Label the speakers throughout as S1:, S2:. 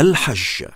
S1: الحج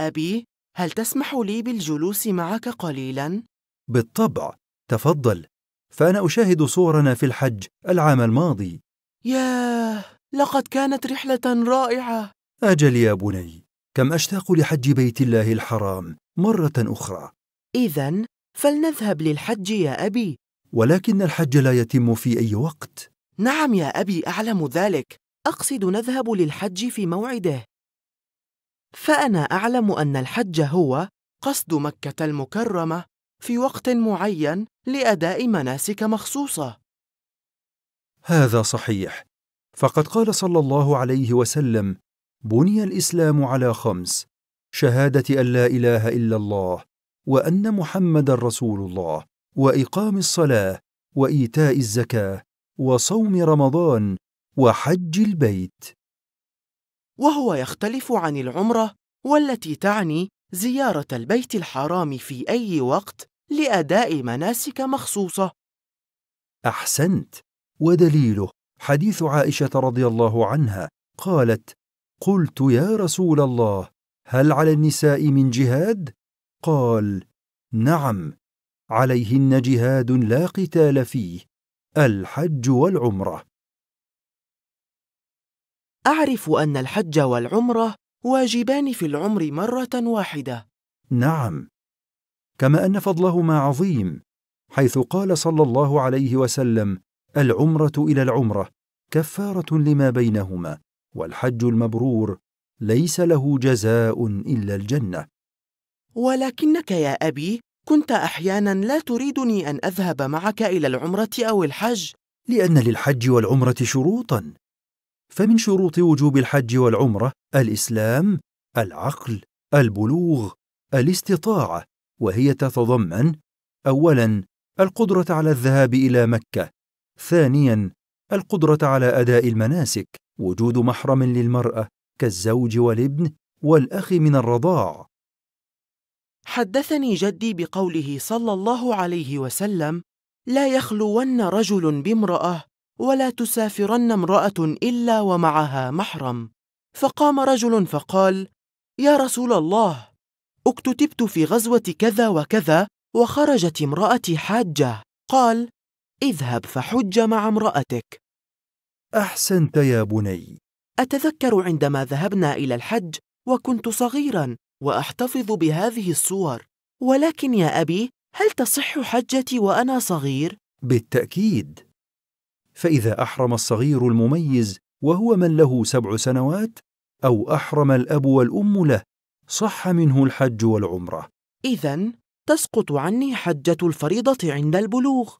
S1: أبي هل تسمح لي بالجلوس معك قليلا؟
S2: بالطبع تفضل فأنا أشاهد صورنا في الحج العام الماضي
S1: ياه لقد كانت رحلة رائعة
S2: أجل يا بني كم أشتاق لحج بيت الله الحرام مرة أخرى
S1: إذا فلنذهب للحج يا أبي ولكن الحج لا يتم في أي وقت نعم يا أبي أعلم ذلك أقصد نذهب للحج في موعده فأنا أعلم أن الحج هو قصد مكة المكرمة في وقت معين لأداء مناسك مخصوصة
S2: هذا صحيح فقد قال صلى الله عليه وسلم بني الإسلام على خمس شهادة أن لا إله إلا الله وأن محمد رسول الله واقام الصلاه وايتاء الزكاه وصوم رمضان وحج البيت
S1: وهو يختلف عن العمره والتي تعني زياره البيت الحرام في اي وقت لاداء مناسك مخصوصه احسنت
S2: ودليله حديث عائشه رضي الله عنها قالت قلت يا رسول الله هل على النساء من جهاد قال نعم عليهن جهاد لا قتال فيه الحج والعمره
S1: اعرف ان الحج والعمره واجبان في العمر مره واحده
S2: نعم كما ان فضلهما عظيم حيث قال صلى الله عليه وسلم العمره الى العمره كفاره لما بينهما والحج المبرور ليس له جزاء الا الجنه
S1: ولكنك يا ابي كنت احيانا لا تريدني ان اذهب معك الى العمره او الحج لان للحج والعمره شروطا فمن شروط وجوب الحج والعمره الاسلام
S2: العقل البلوغ الاستطاعه وهي تتضمن اولا القدره على الذهاب الى مكه ثانيا القدره على اداء المناسك وجود محرم للمراه كالزوج والابن
S1: والاخ من الرضاع حدثني جدي بقوله صلى الله عليه وسلم لا يخلون رجل بامراه ولا تسافرن امراه الا ومعها محرم فقام رجل فقال يا رسول الله اكتتبت في غزوه كذا وكذا وخرجت امراتي حاجه قال اذهب فحج مع امراتك احسنت يا بني اتذكر عندما ذهبنا الى الحج وكنت صغيرا وأحتفظ بهذه الصور ولكن يا أبي هل تصح حجتي وأنا صغير؟ بالتأكيد فإذا
S2: أحرم الصغير المميز وهو من له سبع سنوات أو أحرم الأب والأم له صح منه الحج والعمرة
S1: إذا تسقط عني حجة الفريضة عند البلوغ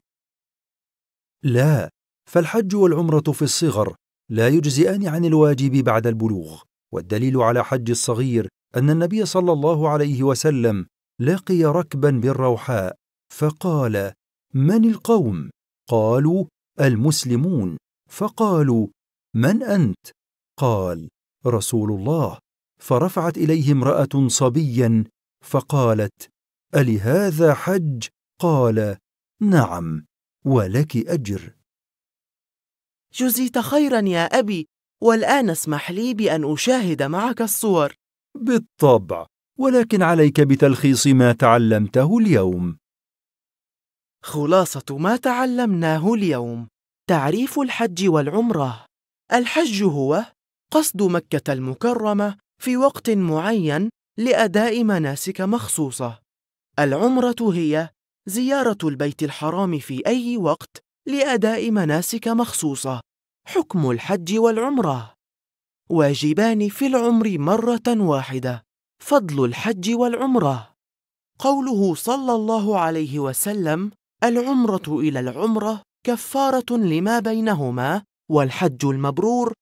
S2: لا فالحج والعمرة في الصغر لا يجزئان عن الواجب بعد البلوغ والدليل على حج الصغير ان النبي صلى الله عليه وسلم لقي ركبا بالروحاء فقال من القوم قالوا المسلمون فقالوا من انت قال رسول الله فرفعت اليه امراه صبيا فقالت الهذا حج قال نعم ولك اجر
S1: جزيت خيرا يا ابي والان اسمح لي بان اشاهد معك الصور بالطبع
S2: ولكن عليك بتلخيص ما تعلمته اليوم
S1: خلاصة ما تعلمناه اليوم تعريف الحج والعمرة الحج هو قصد مكة المكرمة في وقت معين لأداء مناسك مخصوصة العمرة هي زيارة البيت الحرام في أي وقت لأداء مناسك مخصوصة حكم الحج والعمرة واجبان في العمر مرة واحدة فضل الحج والعمرة قوله صلى الله عليه وسلم العمرة إلى العمرة كفارة لما بينهما والحج المبرور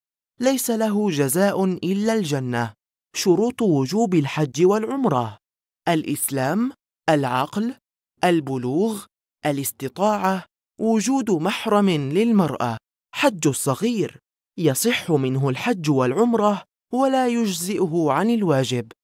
S1: ليس له جزاء إلا الجنة شروط وجوب الحج والعمرة الإسلام العقل البلوغ الاستطاعة وجود محرم للمرأة حج الصغير يصح منه الحج والعمره ولا يجزئه عن الواجب